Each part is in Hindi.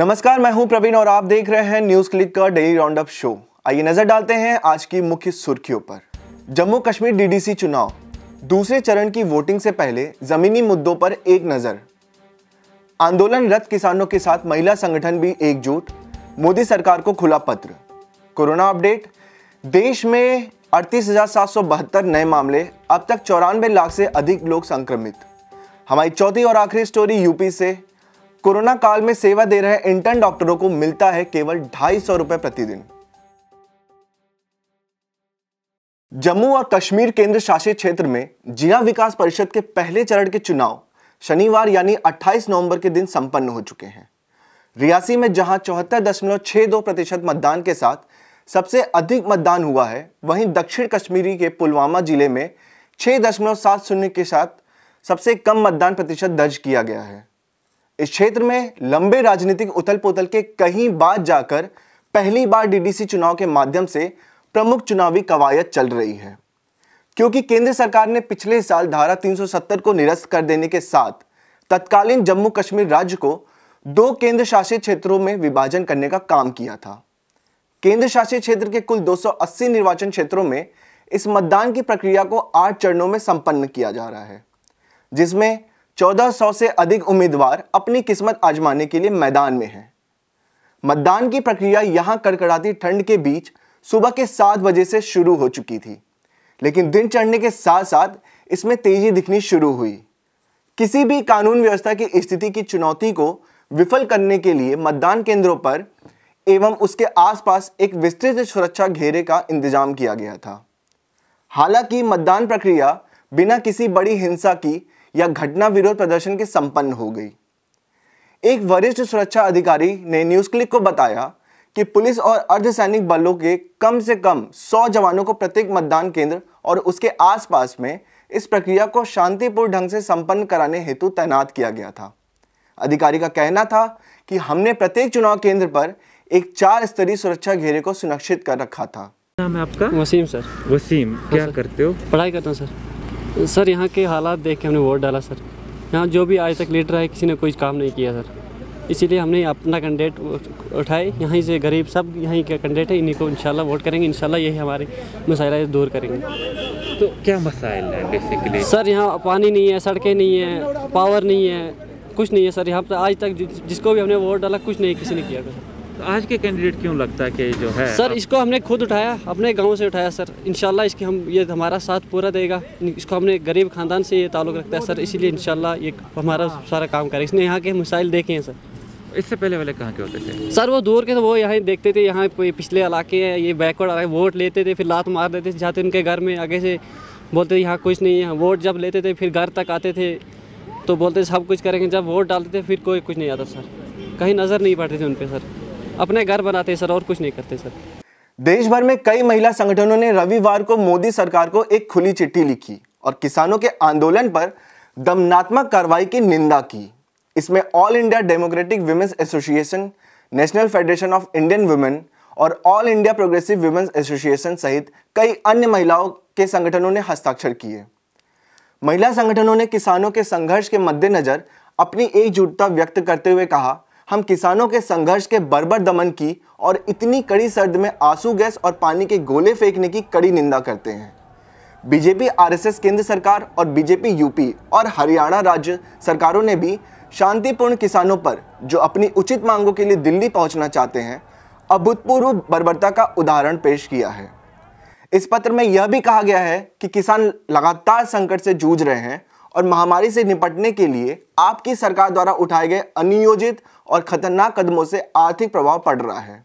नमस्कार मैं हूं प्रवीण और आप देख रहे हैं न्यूज क्लिक का डेली राउंड शो आइए नजर डालते हैं आज की मुख्य सुर्खियों पर जम्मू कश्मीर डीडीसी चुनाव दूसरे चरण की वोटिंग से पहले जमीनी मुद्दों पर एक नजर आंदोलनरत किसानों के साथ महिला संगठन भी एकजुट मोदी सरकार को खुला पत्र कोरोना अपडेट देश में अड़तीस नए मामले अब तक चौरानवे लाख से अधिक लोग संक्रमित हमारी चौथी और आखिरी स्टोरी यूपी से कोरोना काल में सेवा दे रहे इंटर्न डॉक्टरों को मिलता है केवल ढाई सौ रुपए प्रतिदिन जम्मू और कश्मीर केंद्र शासित क्षेत्र में जिला विकास परिषद के पहले चरण के चुनाव शनिवार यानी 28 नवंबर के दिन संपन्न हो चुके हैं रियासी में जहां चौहत्तर दशमलव छह दो प्रतिशत मतदान के साथ सबसे अधिक मतदान हुआ है वहीं दक्षिण कश्मीरी के पुलवामा जिले में छह दशमलव सात शून्य के साथ सबसे कम मतदान प्रतिशत दर्ज किया गया है इस क्षेत्र में लंबे राजनीतिक उथल पुथल के कहीं बाद जाकर पहली बार डीडीसी चुनाव के माध्यम से प्रमुख चुनावी कवायद चल रही है क्योंकि केंद्र सरकार ने पिछले साल धारा 370 को निरस्त कर देने के साथ तत्कालीन जम्मू कश्मीर राज्य को दो केंद्र शासित क्षेत्रों में विभाजन करने का काम किया था केंद्र शासित क्षेत्र के कुल 280 निर्वाचन क्षेत्रों में इस मतदान की प्रक्रिया को आठ चरणों में संपन्न किया जा रहा है जिसमें 1400 से अधिक उम्मीदवार अपनी किस्मत आजमाने के लिए मैदान में हैं मतदान की प्रक्रिया यहां कड़कड़ाती ठंड के बीच सुबह के सात बजे से शुरू हो चुकी थी लेकिन दिन चढ़ने के साथ साथ इसमें तेजी दिखनी शुरू हुई किसी भी कानून व्यवस्था की स्थिति की चुनौती को विफल करने के लिए मतदान केंद्रों पर एवं उसके आसपास एक विस्तृत सुरक्षा घेरे का इंतजाम किया गया था हालांकि मतदान प्रक्रिया बिना किसी बड़ी हिंसा की या घटना विरोध प्रदर्शन की संपन्न हो गई एक वरिष्ठ सुरक्षा अधिकारी ने न्यूज क्लिक को बताया कि पुलिस और अर्धसैनिक बलों के कम से कम 100 जवानों को प्रत्येक मतदान केंद्र और उसके आसपास में इस प्रक्रिया को शांतिपूर्ण ढंग से संपन्न कराने हेतु तैनात किया गया था अधिकारी का कहना था कि हमने प्रत्येक चुनाव केंद्र पर एक चार स्तरीय सुरक्षा घेरे को सुनिश्चित कर रखा था नाम है आपका वसीम सर वसीम क्या हाँ, करते हो पढ़ाई करता हूँ सर सर यहाँ के हालात देख के हमने वोट डाला सर यहाँ जो भी आज तक लीडर है किसी ने कोई काम नहीं किया सर इसीलिए हमने अपना कैंडिडेट उठाए यहीं से गरीब सब यहीं के कैंडिडेट हैं इन्हीं को इंशाल्लाह वोट करेंगे इंशाल्लाह यही हमारे मसाइल दूर करेंगे तो क्या मसाइल है बेसिकली सर यहाँ पानी नहीं है सड़कें नहीं है पावर नहीं है कुछ नहीं है सर यहाँ पर आज तक जिसको भी हमने वोट डाला कुछ नहीं किसी ने किया आज के कैंडिडेट क्यों लगता है कि जो है सर इसको हमने खुद उठाया अपने गांव से उठाया सर इन इसके हम ये हमारा साथ पूरा देगा इसको हमने गरीब खानदान से ये ताल्लुक रखता है सर इसीलिए इन ये हमारा सारा काम करे इसने यहाँ के मिसाइल देखे हैं सर इससे पहले वाले कहाँ के होते थे सर वो दूर के तो वो यहाँ देखते थे यहाँ पिछले इलाके हैं ये बैकवर्ड इलाके वोट लेते थे फिर लात मार देते थे जाते उनके घर में आगे से बोलते थे यहाँ कुछ नहीं है वोट जब लेते थे फिर घर तक आते थे तो बोलते सब कुछ करेंगे जब वोट डालते थे फिर कोई कुछ नहीं आता सर कहीं नज़र नहीं पड़ती थी उन पर सर अपने घर बनाते सर और कुछ नहीं करते सर देश भर में कई महिला संगठनों ने रविवार को मोदी सरकार को एक खुली चिट्ठी लिखी और किसानों के आंदोलन पर दमनात्मक कार्रवाई की निंदा की इसमें All India Democratic Women's Association National Federation of Indian Women और All India Progressive Women's Association सहित कई अन्य महिलाओं के संगठनों ने हस्ताक्षर किए महिला संगठनों ने किसानों के संघर्ष के मद्देनज़र अपनी एकजुटता व्यक्त करते हुए कहा हम किसानों के संघर्ष के बर्बर दमन की और इतनी कड़ी सर्द में आंसू गैस और पानी के गोले फेंकने की कड़ी निंदा करते हैं बीजेपी आरएसएस केंद्र सरकार और बीजेपी यूपी और हरियाणा राज्य सरकारों ने भी शांतिपूर्ण किसानों पर जो अपनी उचित मांगों के लिए दिल्ली पहुंचना चाहते हैं अभूतपूर्व बर्बरता का उदाहरण पेश किया है इस पत्र में यह भी कहा गया है कि किसान लगातार संकट से जूझ रहे हैं और महामारी से निपटने के लिए आपकी सरकार द्वारा उठाए गए अनियोजित और खतरनाक कदमों से आर्थिक प्रभाव पड़ रहा है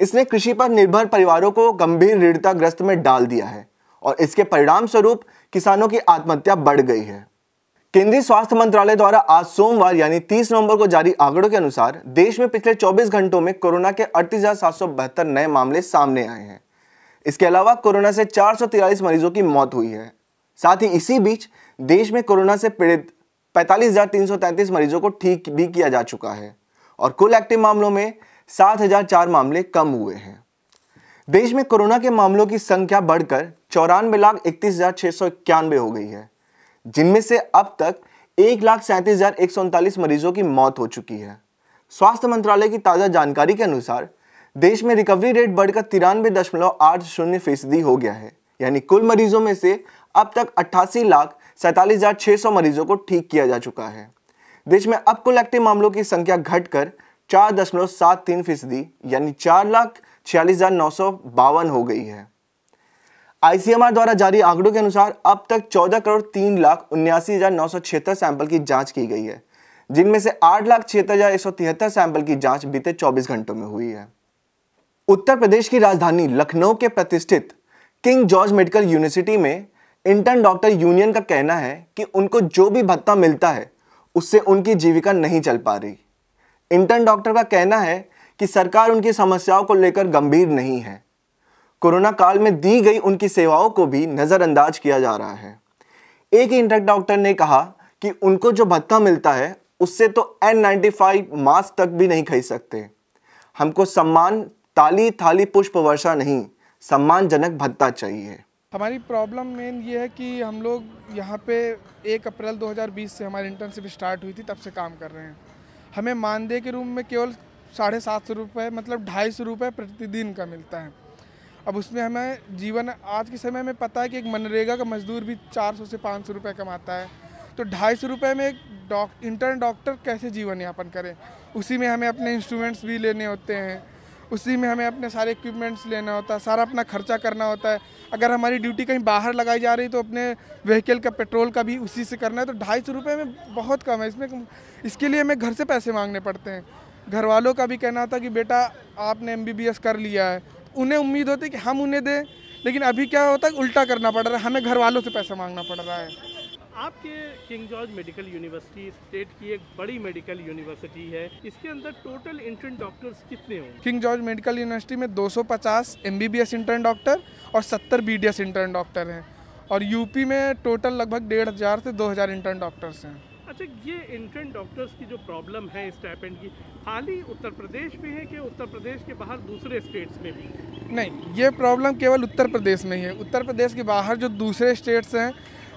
इसने कृषि पर निर्भर परिवारों को गंभीर ऋणताग्रस्त में डाल दिया है और इसके परिणाम स्वरूप किसानों की आत्महत्या बढ़ गई है केंद्रीय स्वास्थ्य मंत्रालय द्वारा आज सोमवार यानी 30 नवंबर को जारी आंकड़ों के अनुसार देश में पिछले 24 घंटों में कोरोना के अड़तीस नए मामले सामने आए हैं इसके अलावा कोरोना से चार मरीजों की मौत हुई है साथ ही इसी बीच देश में कोरोना से पीड़ित पैंतालीस मरीजों को ठीक भी किया जा चुका है और कुल एक्टिव मामलों में 7,004 मामले कम हुए हैं देश में कोरोना के मामलों की संख्या बढ़कर चौरानवे लाख इकतीस हजार छह सौ इक्यानवे हो गई है जिनमें से अब तक एक लाख सैंतीस हजार एक सौ उनतालीस मरीजों की मौत हो चुकी है स्वास्थ्य मंत्रालय की ताज़ा जानकारी के अनुसार देश में रिकवरी रेट बढ़कर तिरानवे दशमलव आठ शून्य फीसदी हो गया है यानी कुल मरीजों में से अब तक अट्ठासी लाख सैंतालीस मरीजों को ठीक किया जा चुका है देश में अब कुल एक्टिव मामलों की संख्या घटकर चार दशमलव सात तीन फीसदी यानी चार लाख छियालीस हजार नौ सौ बावन हो गई है आईसीएमआर द्वारा जारी आंकड़ों के अनुसार अब तक चौदह करोड़ तीन लाख उन्यासी हजार नौ सौ छिहत्तर सैंपल की जांच की गई है जिनमें से आठ लाख छिहत्तर हजार एक सौ तिहत्तर सैंपल की जांच बीते चौबीस घंटों में हुई है उत्तर प्रदेश की राजधानी लखनऊ के प्रतिष्ठित किंग जॉर्ज मेडिकल यूनिवर्सिटी में इंटर्न डॉक्टर यूनियन का कहना है कि उनको जो भी भत्ता मिलता है उससे उनकी जीविका नहीं चल पा रही इंटर्न डॉक्टर का कहना है कि सरकार उनकी समस्याओं को लेकर गंभीर नहीं है कोरोना काल में दी गई उनकी सेवाओं को भी नज़रअंदाज किया जा रहा है एक ही इंटर्न डॉक्टर ने कहा कि उनको जो भत्ता मिलता है उससे तो एन नाइन्टी मास्क तक भी नहीं खरीद सकते हमको सम्मान ताली थाली पुष्प वर्षा नहीं सम्मानजनक भत्ता चाहिए हमारी प्रॉब्लम मेन ये है कि हम लोग यहाँ पे एक अप्रैल 2020 से हमारी इंटर्नशिप स्टार्ट हुई थी तब से काम कर रहे हैं हमें मानदेय के रूम में केवल साढ़े सात सौ रुपये मतलब ढाई सौ रुपये प्रतिदिन का मिलता है अब उसमें हमें जीवन आज के समय में पता है कि एक मनरेगा का मजदूर भी चार सौ से पाँच सौ रुपये कमाता है तो ढाई सौ रुपये में एक डॉक्टर इंटर्न डॉक्टर कैसे जीवन यापन करें उसी में हमें अपने इंस्ट्रूमेंट्स भी लेने होते हैं उसी में हमें अपने सारे इक्विपमेंट्स लेना होता है सारा अपना खर्चा करना होता है अगर हमारी ड्यूटी कहीं बाहर लगाई जा रही तो अपने व्हीकल का पेट्रोल का भी उसी से करना है तो ढाई सौ रुपये में बहुत कम है इसमें इसके लिए हमें घर से पैसे मांगने पड़ते हैं घर वालों का भी कहना होता कि बेटा आपने एम कर लिया है उन्हें उम्मीद होती कि हम उन्हें दें लेकिन अभी क्या होता है उल्टा करना पड़ रहा है हमें घर वालों से पैसा मांगना पड़ रहा है आपके King George Medical University state की एक बड़ी मेडिकल यूनिवर्सिटी है इसके अंदर टोटल इंटर्न डॉक्टर्स कितने होंगे किंग जॉर्ज मेडिकल यूनिवर्सिटी में 250 एमबीबीएस इंटर्न डॉक्टर और 70 बीडीएस इंटर्न डॉक्टर हैं और यूपी में टोटल लगभग डेढ़ हज़ार से दो हज़ार इंटर्न डॉक्टर्स हैं अच्छा ये इंटर्न डॉक्टर्स की जो प्रॉब्लम है इस टाइप की खाली उत्तर प्रदेश में है कि उत्तर प्रदेश के बाहर दूसरे स्टेट्स में भी नहीं ये प्रॉब्लम केवल उत्तर प्रदेश में ही है उत्तर प्रदेश के बाहर जो दूसरे स्टेट्स हैं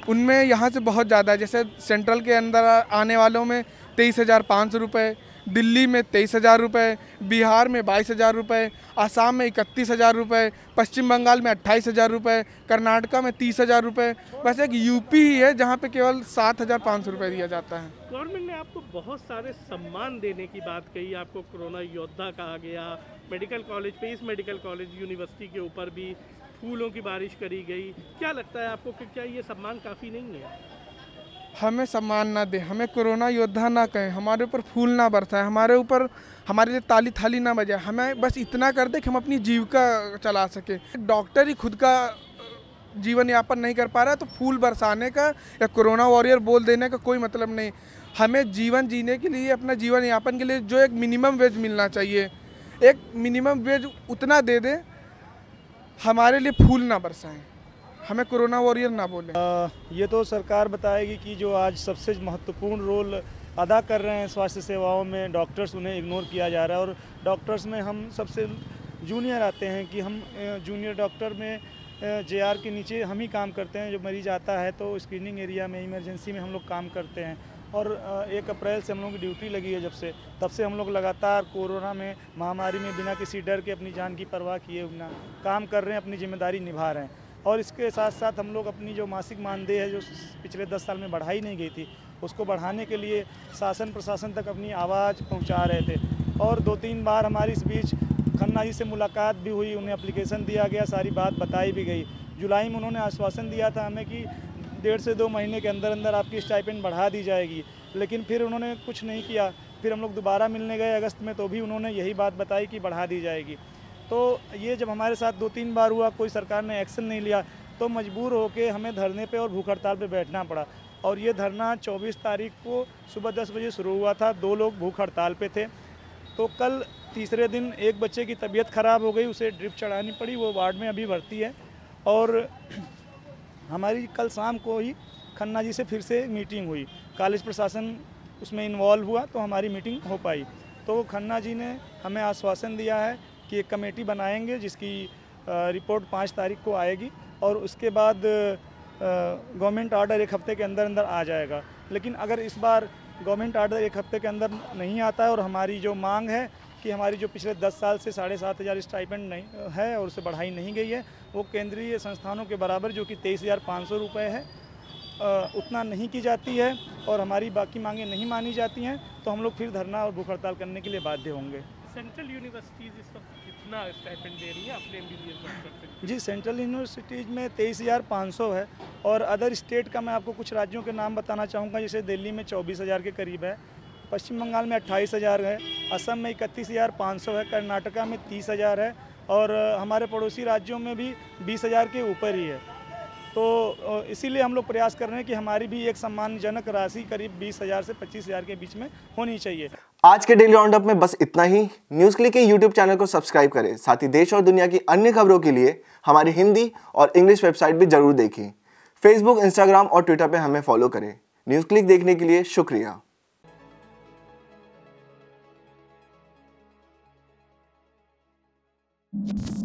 उनमें यहाँ से बहुत ज़्यादा जैसे सेंट्रल के अंदर आने वालों में तेईस हज़ार पाँच सौ रुपये दिल्ली में तेईस हज़ार रुपये बिहार में बाईस हज़ार रुपये आसाम में इकतीस हज़ार रुपये पश्चिम बंगाल में अट्ठाईस हज़ार रुपये कर्नाटका में तीस हज़ार रुपये बस एक यूपी ही है जहाँ पे केवल सात हज़ार पाँच सौ रुपये दिया जाता है गवर्नमेंट ने आपको बहुत सारे सम्मान देने की बात कही आपको कोरोना योद्धा कहा गया मेडिकल कॉलेज पे इस मेडिकल कॉलेज यूनिवर्सिटी के ऊपर भी फूलों की बारिश करी गई क्या लगता है आपको कि क्या ये सम्मान काफ़ी नहीं है हमें सम्मान ना दे हमें कोरोना योद्धा ना कहें हमारे ऊपर फूल ना बरसाए हमारे ऊपर हमारे लिए ताली थाली ना बजाए हमें बस इतना कर दे कि हम अपनी जीविका चला सकें डॉक्टर ही खुद का जीवन यापन नहीं कर पा रहा तो फूल बरसाने का या कोरोना वॉरियर बोल देने का कोई मतलब नहीं हमें जीवन जीने के लिए अपना जीवन यापन के लिए जो एक मिनिमम वेज मिलना चाहिए एक मिनिमम वेज उतना दे दें हमारे लिए फूल ना बरसाएं हमें कोरोना वॉरियर ना बोलें आ, ये तो सरकार बताएगी कि जो आज सबसे महत्वपूर्ण रोल अदा कर रहे हैं स्वास्थ्य सेवाओं में डॉक्टर्स उन्हें इग्नोर किया जा रहा है और डॉक्टर्स में हम सबसे जूनियर आते हैं कि हम जूनियर डॉक्टर में जे के नीचे हम ही काम करते हैं जो मरीज आता है तो स्क्रीनिंग एरिया में इमरजेंसी में हम लोग काम करते हैं और एक अप्रैल से हम लोगों की ड्यूटी लगी है जब से तब से हम लोग लगातार कोरोना में महामारी में बिना किसी डर के अपनी जान की परवाह किए बिना काम कर रहे हैं अपनी जिम्मेदारी निभा रहे हैं और इसके साथ साथ हम लोग अपनी जो मासिक मानदेय है जो पिछले दस साल में बढ़ाई नहीं गई थी उसको बढ़ाने के लिए शासन प्रशासन तक अपनी आवाज़ पहुँचा रहे थे और दो तीन बार हमारी इस बीच खन्ना जी से मुलाकात भी हुई उन्हें अप्लीकेशन दिया गया सारी बात बताई भी गई जुलाई में उन्होंने आश्वासन दिया था हमें कि डेढ़ से दो महीने के अंदर अंदर आपकी स्टाइपेंड बढ़ा दी जाएगी लेकिन फिर उन्होंने कुछ नहीं किया फिर हम लोग दोबारा मिलने गए अगस्त में तो भी उन्होंने यही बात बताई कि बढ़ा दी जाएगी तो ये जब हमारे साथ दो तीन बार हुआ कोई सरकार ने एक्शन नहीं लिया तो मजबूर होकर हमें धरने पे और भूख हड़ताल पे बैठना पड़ा और ये धरना 24 तारीख को सुबह 10 बजे शुरू हुआ था दो लोग भूख हड़ताल पे थे तो कल तीसरे दिन एक बच्चे की तबीयत ख़राब हो गई उसे ड्रिप चढ़ानी पड़ी वो वार्ड में अभी भर्ती है और हमारी कल शाम को ही खन्ना जी से फिर से मीटिंग हुई कॉलेज प्रशासन उसमें इन्वॉल्व हुआ तो हमारी मीटिंग हो पाई तो खन्ना जी ने हमें आश्वासन दिया है कि एक कमेटी बनाएंगे जिसकी रिपोर्ट पाँच तारीख को आएगी और उसके बाद गवर्नमेंट ऑर्डर एक हफ़्ते के अंदर अंदर आ जाएगा लेकिन अगर इस बार गवर्नमेंट ऑर्डर एक हफ़्ते के अंदर नहीं आता है और हमारी जो मांग है कि हमारी जो पिछले दस साल से साढ़े सात हज़ार स्टाइपेंड नहीं है और उसे बढ़ाई नहीं गई है वो केंद्रीय संस्थानों के बराबर जो कि तेईस हज़ार पाँच सौ रुपये है उतना नहीं की जाती है और हमारी बाकी मांगें नहीं मानी जाती हैं तो हम लोग फिर धरना और भूख हड़ताल करने के लिए बाध्य होंगे सेंट्रल यूनिवर्सिटीज़ इस वक्त कितना स्टाइपेंड दे रही है अपने जी सेंट्रल यूनिवर्सिटीज़ में तेईस हज़ार पाँच सौ है और अदर स्टेट का मैं आपको कुछ राज्यों के नाम बताना चाहूँगा जैसे दिल्ली में चौबीस हज़ार के करीब है पश्चिम बंगाल में अट्ठाईस हज़ार है असम में इकतीस हज़ार पाँच सौ है कर्नाटका में तीस हज़ार है और हमारे पड़ोसी राज्यों में भी बीस हज़ार के ऊपर ही है तो इसीलिए हम लोग प्रयास कर रहे हैं कि हमारी भी एक सम्मानजनक राशि करीब बीस हज़ार से पच्चीस हज़ार के बीच में होनी चाहिए आज के डेली राउंडअप में बस इतना ही न्यूज़ क्लिक के यूट्यूब चैनल को सब्सक्राइब करें साथ ही देश और दुनिया की अन्य खबरों के लिए हमारी हिंदी और इंग्लिश वेबसाइट भी जरूर देखें फेसबुक इंस्टाग्राम और ट्विटर पर हमें फॉलो करें न्यूज़ क्लिक देखने के लिए शुक्रिया you